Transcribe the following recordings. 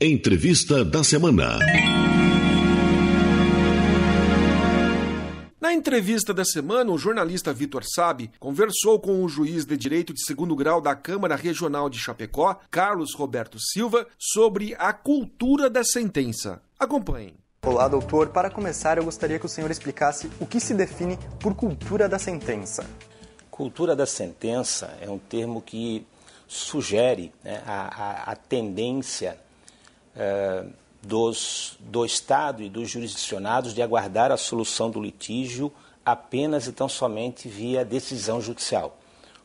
Entrevista da semana. Na entrevista da semana, o jornalista Vitor Sabe conversou com o juiz de direito de segundo grau da Câmara Regional de Chapecó, Carlos Roberto Silva, sobre a cultura da sentença. Acompanhem. Olá, doutor. Para começar, eu gostaria que o senhor explicasse o que se define por cultura da sentença. Cultura da sentença é um termo que sugere né, a, a, a tendência é, dos, do Estado e dos jurisdicionados de aguardar a solução do litígio apenas e tão somente via decisão judicial.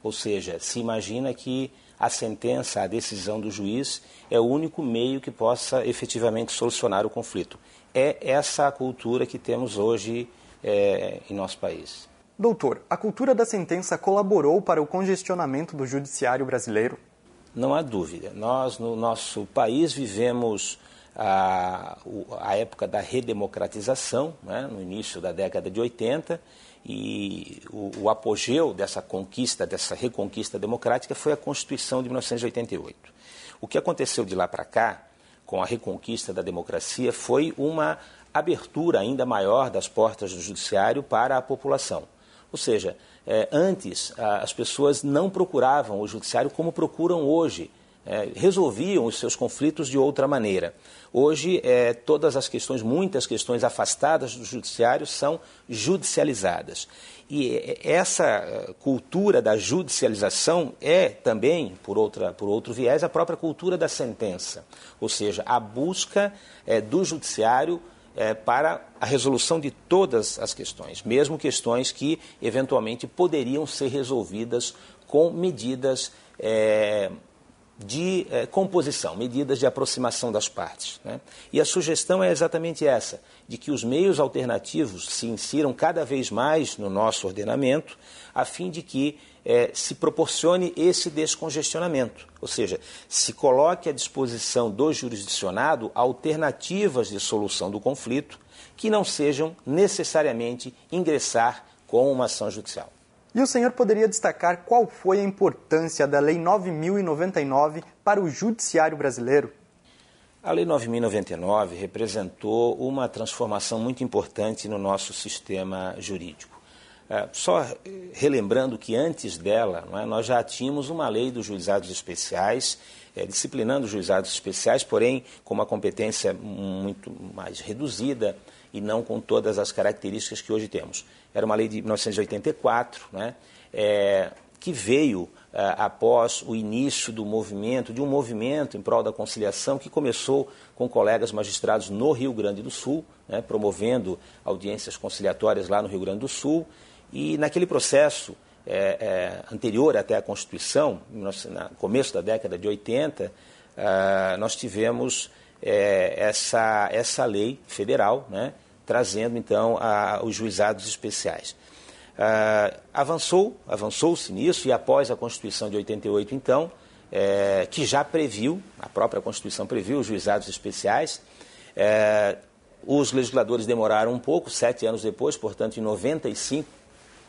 Ou seja, se imagina que a sentença, a decisão do juiz é o único meio que possa efetivamente solucionar o conflito. É essa a cultura que temos hoje é, em nosso país. Doutor, a cultura da sentença colaborou para o congestionamento do judiciário brasileiro? não há dúvida. Nós, no nosso país, vivemos a, a época da redemocratização, né, no início da década de 80, e o, o, apogeu dessa conquista, dessa reconquista democrática, foi a Constituição de 1988. O que aconteceu de lá para cá, com a reconquista da democracia, foi uma abertura ainda maior das portas do judiciário para a população. Ou seja, é, antes as pessoas não procuravam o judiciário como procuram hoje. É, resolviam os seus conflitos de outra maneira. Hoje, é, todas as questões, muitas questões afastadas do judiciário são judicializadas. E é, essa é, cultura da judicialização é também, por, outra, por outro viés, a própria cultura da sentença, ou seja, a busca é, do judiciário é, para a resolução de todas as questões, mesmo questões que eventualmente poderiam ser resolvidas com medidas é, de eh, composição, medidas de aproximação das partes. Né? E a sugestão é exatamente essa, de que os meios alternativos se insiram cada vez mais no nosso ordenamento, a fim de que eh, se proporcione esse descongestionamento, ou seja, se coloque à disposição do jurisdicionado alternativas de solução do conflito que não sejam necessariamente ingressar com uma ação judicial. E o senhor poderia destacar qual foi a importância da Lei 9099 para o judiciário brasileiro? A Lei 9099 representou uma transformação muito importante no nosso sistema jurídico. É, só relembrando que antes dela, é, nós já tínhamos uma lei dos juizados especiais, é, disciplinando os juizados especiais, porém com uma competência muito mais reduzida e não com todas as características que hoje temos era uma lei de 1984, né, é, que veio é, após o início do movimento, de um movimento em prol da conciliação que começou com colegas magistrados no Rio Grande do Sul, né, promovendo audiências conciliatórias lá no Rio Grande do Sul. E naquele processo é, é, anterior até a Constituição, no começo da década de 80, é, nós tivemos é, essa, essa lei federal, né, trazendo então a, os juizados especiais. Ah, avançou, avançou-se nisso e após a Constituição de 88, então, é, que já previu, a própria Constituição previu os juizados especiais, é, os legisladores demoraram um pouco, sete anos depois, portanto, em 95,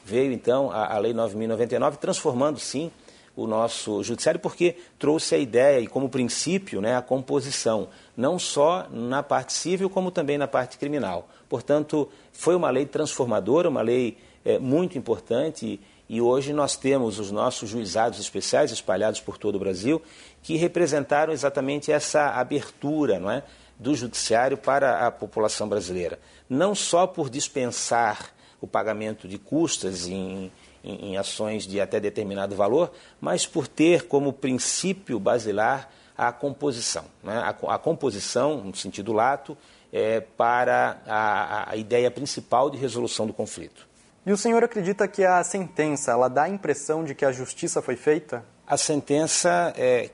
veio então a, a Lei 9.099, transformando sim o nosso judiciário, porque trouxe a ideia e como princípio né, a composição, não só na parte civil, como também na parte criminal. Portanto, foi uma lei transformadora, uma lei é, muito importante e hoje nós temos os nossos juizados especiais espalhados por todo o Brasil que representaram exatamente essa abertura não é, do judiciário para a população brasileira. Não só por dispensar o pagamento de custas em, em, em ações de até determinado valor, mas por ter como princípio basilar a composição. É, a, a composição, no sentido lato, é, para a, a ideia principal de resolução do conflito. E o senhor acredita que a sentença ela dá a impressão de que a justiça foi feita? A sentença é,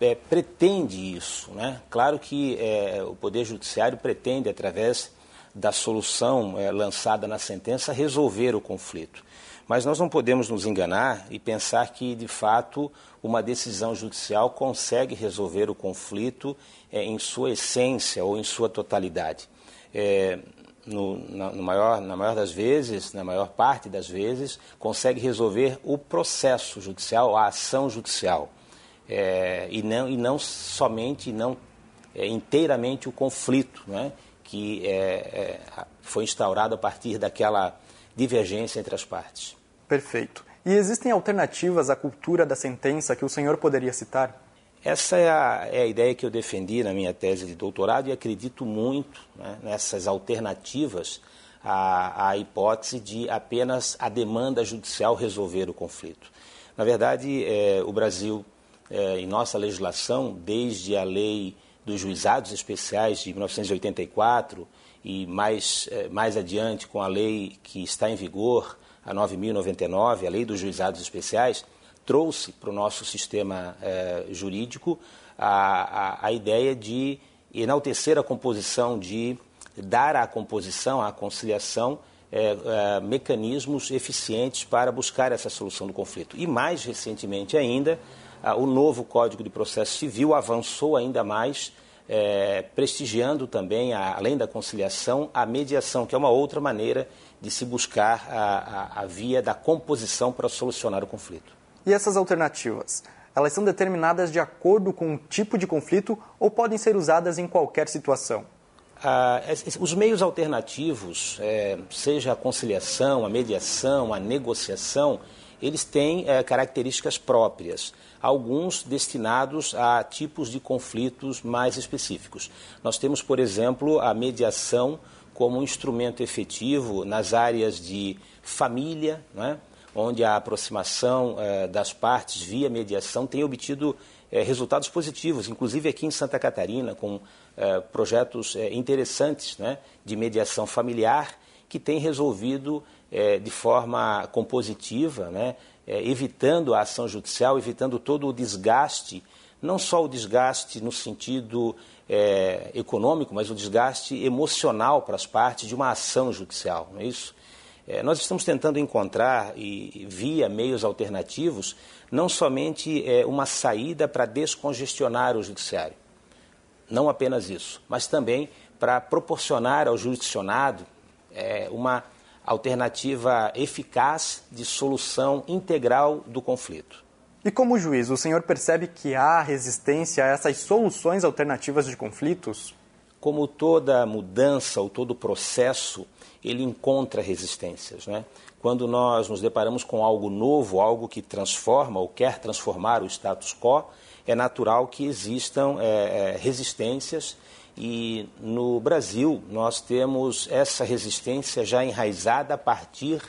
é, pretende isso. Né? Claro que é, o Poder Judiciário pretende, através da solução é, lançada na sentença, resolver o conflito. Mas nós não podemos nos enganar e pensar que, de fato, uma decisão judicial consegue resolver o conflito é, em sua essência ou em sua totalidade. É, no, na, no maior, na maior das vezes, na maior parte das vezes, consegue resolver o processo judicial, a ação judicial. É, e, não, e não somente, não é, inteiramente o conflito né, que é, foi instaurado a partir daquela divergência entre as partes. Perfeito. E existem alternativas à cultura da sentença que o senhor poderia citar? Essa é a, é a ideia que eu defendi na minha tese de doutorado e acredito muito né, nessas alternativas à, à hipótese de apenas a demanda judicial resolver o conflito. Na verdade, é, o Brasil, é, em nossa legislação, desde a lei dos juizados especiais de 1984 e mais, eh, mais adiante com a lei que está em vigor, a 9.099, a lei dos juizados especiais, trouxe para o nosso sistema eh, jurídico a, a, a, ideia de enaltecer a composição, de dar à composição, à conciliação, eh, eh, mecanismos eficientes para buscar essa solução do conflito. E mais recentemente ainda, o novo Código de Processo Civil avançou ainda mais é, prestigiando também, a, além da conciliação, a mediação, que é uma outra maneira de se buscar a, a, a via da composição para solucionar o conflito. E essas alternativas? Elas são determinadas de acordo com o tipo de conflito ou podem ser usadas em qualquer situação? Ah, os meios alternativos, é, seja a conciliação, a mediação, a negociação, eles têm é, características próprias, alguns destinados a tipos de conflitos mais específicos. Nós temos, por exemplo, a mediação como um instrumento efetivo nas áreas de família, né, onde a aproximação eh, das partes via mediação tem obtido eh, resultados positivos, inclusive aqui em Santa Catarina, com projetos interessantes né, de mediação familiar que tem resolvido é, de forma compositiva, né? É, evitando a ação judicial, evitando todo o desgaste, não só o desgaste no sentido é, econômico, mas o desgaste emocional para as partes de uma ação judicial, não é isso? É, nós estamos tentando encontrar, e, via meios alternativos, não somente é, uma saída para descongestionar o judiciário, não apenas isso, mas também para proporcionar ao judicionado é, uma alternativa eficaz de solução integral do conflito. E como juiz, o senhor percebe que há resistência a essas soluções alternativas de conflitos? Como toda mudança ou todo processo, ele encontra resistências. Né? Quando nós nos deparamos com algo novo, algo que transforma ou quer transformar o status quo, é natural que existam é, resistências e no Brasil, nós temos essa resistência já enraizada a partir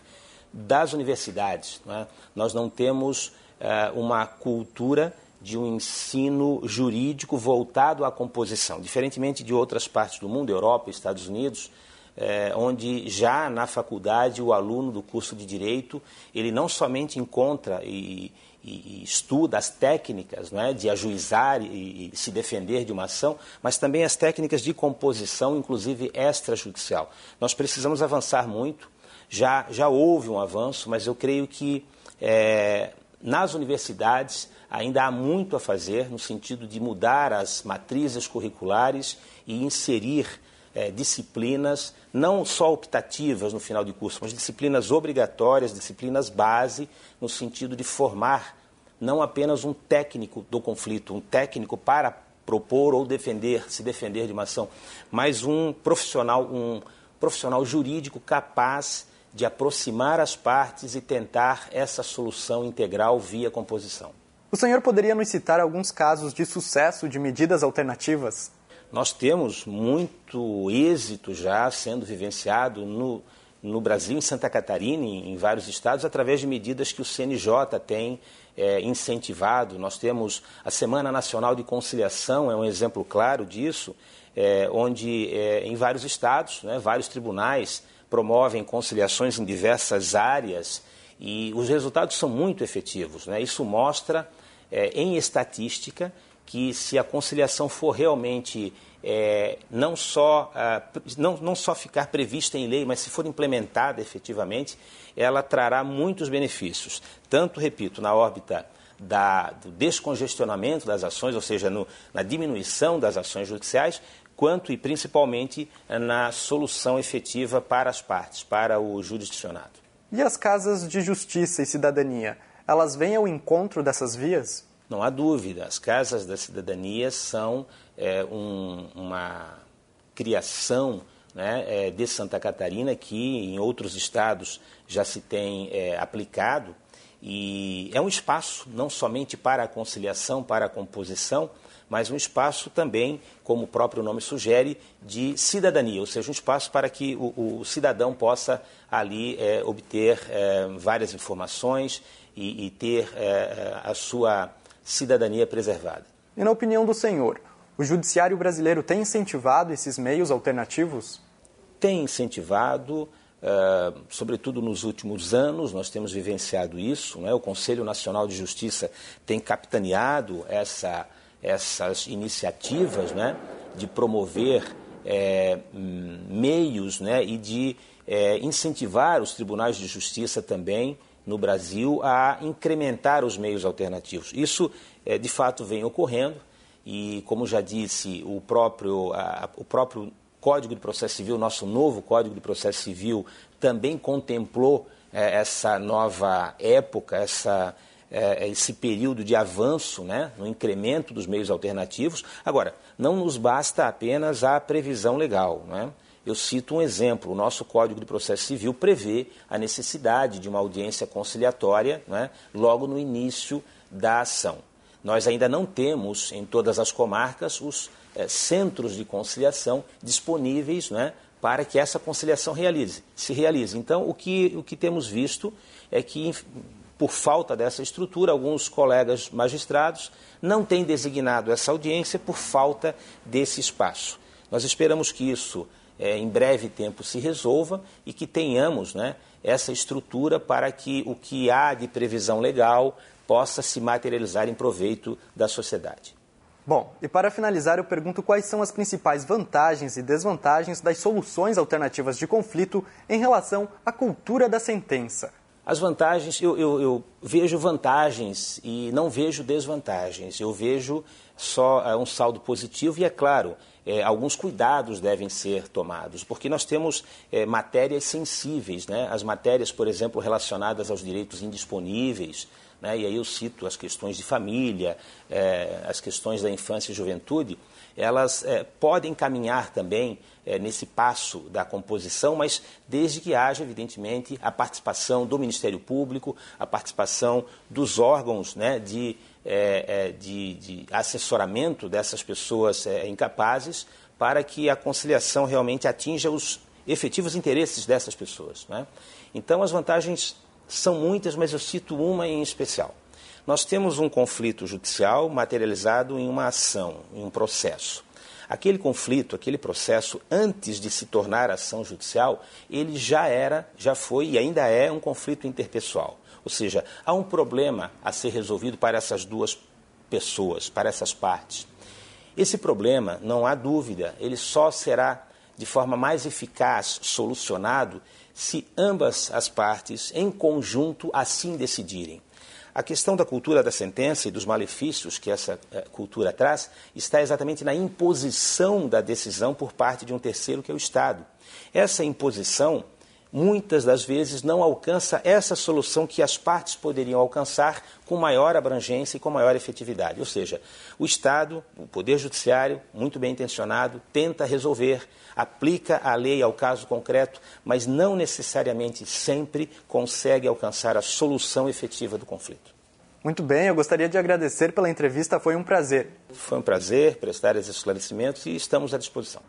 das universidades. Né? Nós não temos uh, uma cultura de um ensino jurídico voltado à composição, diferentemente de outras partes do mundo, Europa, Estados Unidos, eh, onde já na faculdade o aluno do curso de direito ele não somente encontra e, e, e estuda as técnicas não é, de ajuizar e, e, se defender de uma ação, mas também as técnicas de composição, inclusive extrajudicial. Nós precisamos avançar muito, já, já houve um avanço, mas eu creio que é, nas universidades ainda há muito a fazer no sentido de mudar as matrizes curriculares e inserir é, disciplinas, não só optativas no final de curso, mas disciplinas obrigatórias, disciplinas base, no sentido de formar não apenas um técnico do conflito, um técnico para propor ou defender, se defender de uma ação, mas um profissional, um profissional jurídico capaz de aproximar as partes e tentar essa solução integral via composição. O senhor poderia nos citar alguns casos de sucesso de medidas alternativas? Nós temos muito êxito já sendo vivenciado no, no Brasil, em Santa Catarina, em, em vários estados, através de medidas que o CNJ tem é, incentivado. Nós temos a Semana Nacional de Conciliação, é um exemplo claro disso, é, onde é, em vários estados, né, vários tribunais promovem conciliações em diversas áreas e os resultados são muito efetivos. Né? Isso mostra, é, em estatística, que se a conciliação for realmente é, não, só, é, não, não só ficar prevista em lei, mas se for implementada efetivamente, ela trará muitos benefícios. Tanto, repito, na órbita da, do descongestionamento das ações, ou seja, no, na diminuição das ações judiciais, quanto e principalmente é, na solução efetiva para as partes, para o jurisdicionado. E as casas de justiça e cidadania, elas vêm ao encontro dessas vias? Não há dúvida, as casas da cidadania são é, um, uma criação né, é, de Santa Catarina que em outros estados já se tem é, aplicado. E é um espaço não somente para a conciliação, para a composição, mas um espaço também, como o próprio nome sugere, de cidadania, ou seja, um espaço para que o, o cidadão possa ali é, obter é, várias informações e, e ter é, a sua cidadania preservada. E na opinião do senhor, o judiciário brasileiro tem incentivado esses meios alternativos? Tem incentivado, uh, sobretudo nos últimos anos, nós temos vivenciado isso. Né? O Conselho Nacional de Justiça tem capitaneado essa, essas iniciativas né? de promover é, meios né? e de é, incentivar os tribunais de justiça também no Brasil a incrementar os meios alternativos. Isso, é, de fato, vem ocorrendo e, como já disse, o próprio, a, o próprio Código de Processo Civil, nosso novo Código de Processo Civil, também contemplou é, essa nova época, essa, é, esse período de avanço né, no incremento dos meios alternativos. Agora, não nos basta apenas a previsão legal. Né? Eu cito um exemplo: o nosso Código de Processo Civil prevê a necessidade de uma audiência conciliatória né, logo no início da ação. Nós ainda não temos em todas as comarcas os é, centros de conciliação disponíveis né, para que essa conciliação realize, se realize. Então, o que, o que temos visto é que, por falta dessa estrutura, alguns colegas magistrados não têm designado essa audiência por falta desse espaço. Nós esperamos que isso é, em breve tempo se resolva e que tenhamos né, essa estrutura para que o que há de previsão legal possa se materializar em proveito da sociedade. Bom, e para finalizar, eu pergunto quais são as principais vantagens e desvantagens das soluções alternativas de conflito em relação à cultura da sentença. As vantagens, eu, eu, eu vejo vantagens e não vejo desvantagens. Eu vejo só é, um saldo positivo e, é claro, é, alguns cuidados devem ser tomados, porque nós temos é, matérias sensíveis, né? as matérias, por exemplo, relacionadas aos direitos indisponíveis, né? e aí eu cito as questões de família, é, as questões da infância e juventude, elas é, podem caminhar também é, nesse passo da composição, mas desde que haja, evidentemente, a participação do Ministério Público, a participação dos órgãos né, de é, é, de, de, assessoramento dessas pessoas é, incapazes para que a conciliação realmente atinja os efetivos interesses dessas pessoas. Né? Então, as vantagens são muitas, mas eu cito uma em especial. Nós temos um conflito judicial materializado em uma ação, em um processo. Aquele conflito, aquele processo, antes de se tornar ação judicial, ele já era, já foi e ainda é um conflito interpessoal. Ou seja, há um problema a ser resolvido para essas duas pessoas, para essas partes. Esse problema, não há dúvida, ele só será de forma mais eficaz solucionado se ambas as partes, em conjunto, assim decidirem. A questão da cultura da sentença e dos malefícios que essa eh, cultura traz está exatamente na imposição da decisão por parte de um terceiro, que é o Estado. Essa imposição muitas das vezes não alcança essa solução que as partes poderiam alcançar com maior abrangência e com maior efetividade. Ou seja, o Estado, o Poder Judiciário, muito bem intencionado, tenta resolver, aplica a lei ao caso concreto, mas não necessariamente sempre consegue alcançar a solução efetiva do conflito. Muito bem, eu gostaria de agradecer pela entrevista, foi um prazer. Foi um prazer prestar esses esclarecimentos e estamos à disposição.